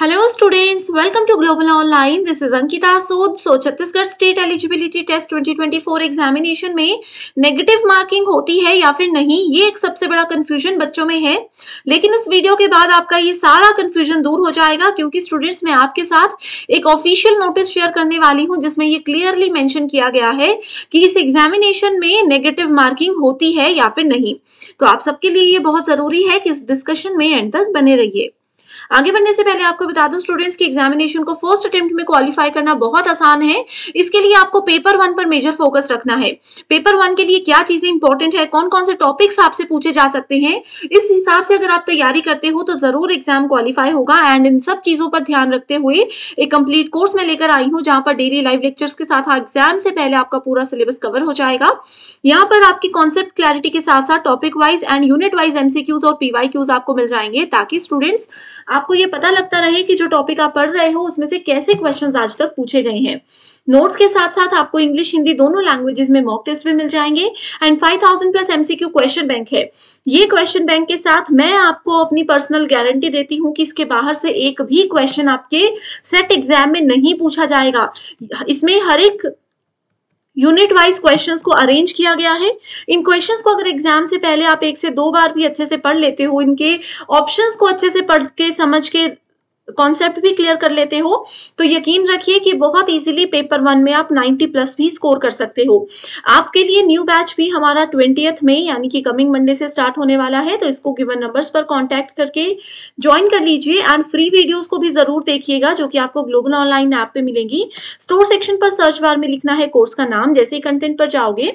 hello students welcome to Global Online this is Ankita Sood so Chhattisgarh state eligibility test 2024 examination में negative marking होती है या फिर नहीं ये एक सबसे बड़ा कंफ्यूजन बच्चों में है लेकिन इस वीडियो के बाद आपका ये सारा कंफ्यूजन दूर हो जाएगा क्योंकि स्टूडेंट्स मैं आपके साथ एक ऑफिशियल नोटिस शेयर करने वाली हूँ जिसमें ये क्लियरली मैंशन किया गया है कि इस एग्जामिनेशन में नेगेटिव मार्किंग होती है या फिर नहीं तो आप सबके लिए ये बहुत जरूरी है कि इस डिस्कशन में एंड तक बने रहिए आगे बढ़ने से पहले आपको बता दूं स्टूडेंट्स की एग्जामिनेशन को फर्स्ट अटेम्प्ट में क्वालिफाई करना बहुत आसान है इसके लिए आपको पेपर वन पर मेजर फोकस रखना है पेपर वन के लिए क्या चीजें इंपॉर्टेंट है कौन कौन से टॉपिक्स आपसे पूछे जा सकते हैं इस हिसाब से अगर आप तैयारी करते हो तो जरूर एग्जाम क्वालिफाई होगा एंड इन सब चीजों पर ध्यान रखते हुए एक कंप्लीट कोर्स में लेकर आई हूँ जहां पर डेली लाइव लेक्चर्स के साथ एग्जाम से पहले आपका पूरा सिलेबस कवर हो जाएगा यहाँ पर आपकी कॉन्सेप्ट क्लैरिटी के साथ साथ topic wise and unit wise MCQs और पीवाई आपको मिल जाएंगे ताकि स्टूडेंट्स आपको ये पता लगता रहे कि जो टॉपिक आप पढ़ रहे हो उसमें से कैसे क्वेश्चन आज तक पूछे गए हैं नोट्स के साथ साथ आपको इंग्लिश हिंदी दोनों लैंग्वेजेस में मॉक टेस्ट भी मिल जाएंगे and 5000 plus MCQ question bank है ये क्वेश्चन बैंक के साथ मैं आपको अपनी पर्सनल गारंटी देती हूँ कि इसके बाहर से एक भी क्वेश्चन आपके सेट एग्जाम में नहीं पूछा जाएगा इसमें हर एक यूनिट वाइज क्वेश्चंस को अरेंज किया गया है इन क्वेश्चंस को अगर एग्जाम से पहले आप एक से दो बार भी अच्छे से पढ़ लेते हो इनके ऑप्शंस को अच्छे से पढ़ के समझ के कॉन्सेप्ट भी क्लियर कर लेते हो तो यकीन रखिए कि बहुत इजीली पेपर वन में आप 90 प्लस भी स्कोर कर सकते हो आपके लिए न्यू बैच भी हमारा ट्वेंटी में यानी कि कमिंग मंडे से स्टार्ट होने वाला है तो इसको गिवन नंबर्स पर कॉन्टैक्ट करके ज्वाइन कर लीजिए एंड फ्री वीडियोस को भी जरूर देखिएगा जो कि आपको ग्लोबल ऑनलाइन ऐप पे मिलेंगी स्टोर सेक्शन पर सर्च बार में लिखना है कोर्स का नाम जैसे ही कंटेंट पर जाओगे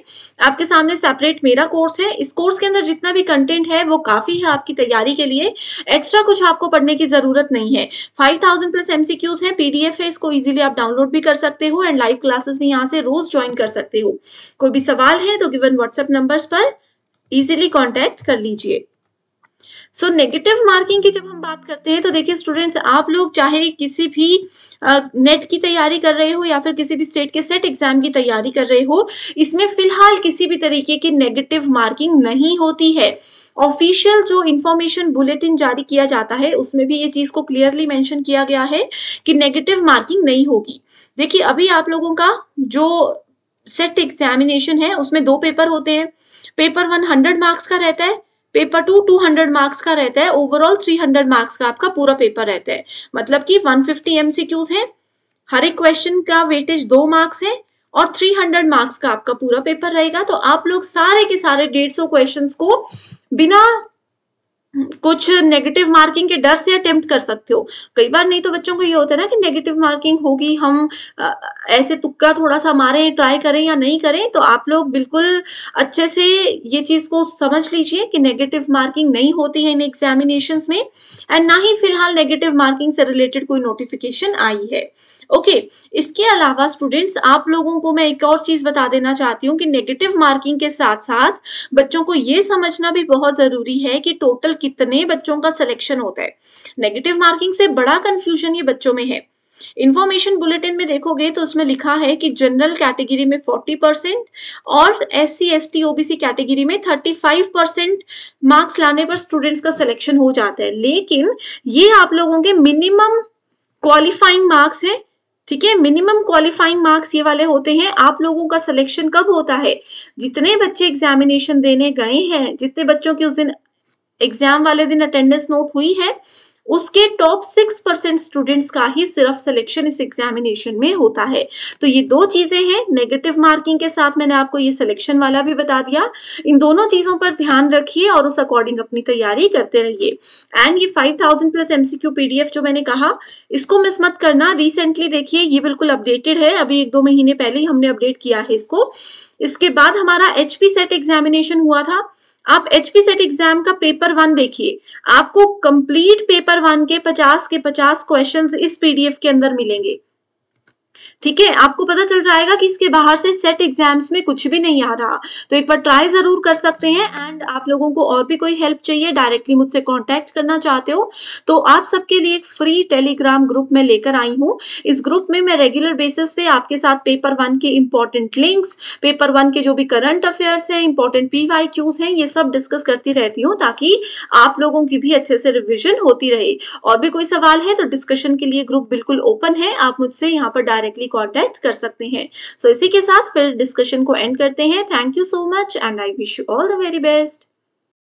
आपके सामने सेपरेट मेरा कोर्स है इस कोर्स के अंदर जितना भी कंटेंट है वो काफी है आपकी तैयारी के लिए एक्स्ट्रा कुछ आपको पढ़ने की जरूरत नहीं है फाइव थाउजेंड प्लस एमसीक्यूज हैं पीडीएफ है इसको इजीली आप डाउनलोड भी कर सकते हो एंड लाइव क्लासेस भी यहाँ से रोज ज्वाइन कर सकते हो कोई भी सवाल है तो गिवन व्हाट्सएप नंबर्स पर इजीली कॉन्टेक्ट कर लीजिए सो नेगेटिव मार्किंग की जब हम बात करते हैं तो देखिए स्टूडेंट्स आप लोग चाहे किसी भी नेट की तैयारी कर रहे हो या फिर किसी भी स्टेट के सेट एग्जाम की तैयारी कर रहे हो इसमें फिलहाल किसी भी तरीके की नेगेटिव मार्किंग नहीं होती है ऑफिशियल जो इन्फॉर्मेशन बुलेटिन जारी किया जाता है उसमें भी ये चीज को क्लियरली मैंशन किया गया है कि नेगेटिव मार्किंग नहीं होगी देखिए अभी आप लोगों का जो सेट एग्जामिनेशन है उसमें दो पेपर होते हैं पेपर वन हंड्रेड मार्क्स का रहता है पेपर टू 200 मार्क्स का रहता है ओवरऑल 300 मार्क्स का आपका पूरा पेपर रहता है मतलब कि 150 फिफ्टी एमसीक्यूज है हर एक क्वेश्चन का वेटेज दो मार्क्स है और 300 मार्क्स का आपका पूरा पेपर रहेगा तो आप लोग सारे के सारे डेढ़ सौ क्वेश्चन को बिना कुछ नेगेटिव मार्किंग के डर से अटेम्प्ट कर सकते हो कई बार नहीं तो बच्चों को ये होता है ना कि नेगेटिव मार्किंग होगी हम ऐसे तुक्का थोड़ा सा मारें ट्राई करें या नहीं करें तो आप लोग बिल्कुल अच्छे से ये चीज़ को समझ लीजिए कि नेगेटिव मार्किंग नहीं होती है इन एग्जामिनेशन में एंड ना ही फिलहाल नेगेटिव मार्किंग से रिलेटेड कोई नोटिफिकेशन आई है ओके okay, इसके अलावा स्टूडेंट्स आप लोगों को मैं एक और चीज़ बता देना चाहती हूँ कि नेगेटिव मार्किंग के साथ साथ बच्चों को ये समझना भी बहुत ज़रूरी है कि टोटल कितने बच्चों का सिलेक्शन होता है नेगेटिव मार्किंग से बड़ा कन्फ्यूजन ये बच्चों में है इन्फॉर्मेशन बुलेटिन में देखोगे तो उसमें लिखा है कि जनरल कैटेगरी में 40 परसेंट और S C S T OBC category में 35 परसेंट मार्क्स लाने पर स्टूडेंट्स का सिलेक्शन हो जाता है लेकिन ये आप लोगों के मिनिमम क्वालिफाइंग मार्क्स है ठीक है मिनिमम क्वालिफाइंग मार्क्स ये वाले होते हैं आप लोगों का सिलेक्शन कब होता है जितने बच्चे एग्जामिनेशन देने गए हैं जितने बच्चों की उस दिन एग्जाम वाले दिन अटेंडेंस नोट हुई है उसके टॉप सिक्स परसेंट स्टूडेंट्स का ही सिर्फ सिलेक्शन इस एग्जामिनेशन में होता है तो ये दो चीजें हैं नेगेटिव मार्किंग के साथ मैंने आपको ये सिलेक्शन वाला भी बता दिया इन दोनों चीजों पर ध्यान रखिए और उस अकॉर्डिंग अपनी तैयारी करते रहिए एंड ये five thousand plus MCQ PDF जो मैंने कहा इसको मिस मत करना रिसेंटली देखिए ये बिल्कुल अपडेटेड है अभी एक दो महीने पहले ही हमने अपडेट किया है इसको इसके बाद हमारा एचपी सेट एग्जामिनेशन हुआ था आप एच सेट एग्जाम का पेपर वन देखिए आपको कंप्लीट पेपर वन के 50 के 50 क्वेश्चंस इस पीडीएफ के अंदर मिलेंगे ठीक है आपको पता चल जाएगा कि इसके बाहर से सेट एग्जाम्स में कुछ भी नहीं आ रहा तो एक बार ट्राई जरूर कर सकते हैं एंड आप लोगों को और भी कोई हेल्प चाहिए डायरेक्टली मुझसे कांटेक्ट करना चाहते हो तो आप सबके लिए एक फ्री टेलीग्राम ग्रुप में लेकर आई हूँ इस ग्रुप में मैं रेगुलर बेसिस पे आपके साथ पेपर वन के इम्पोर्टेंट लिंक्स पेपर वन के जो भी करंट अफेयर्स हैं इंपॉर्टेंट पी वाई क्यूज हैं ये सब डिस्कस करती रहती हूँ ताकि आप लोगों की भी अच्छे से रिविजन होती रहे और भी कोई सवाल है तो डिस्कशन के लिए ग्रुप बिल्कुल ओपन है आप मुझसे यहाँ पर डायरेक्ट डायरेक्टली कॉन्टैक्ट कर सकते हैं सो so, इसी के साथ फिर डिस्कशन को एंड करते हैं thank you so much and I wish you all the very best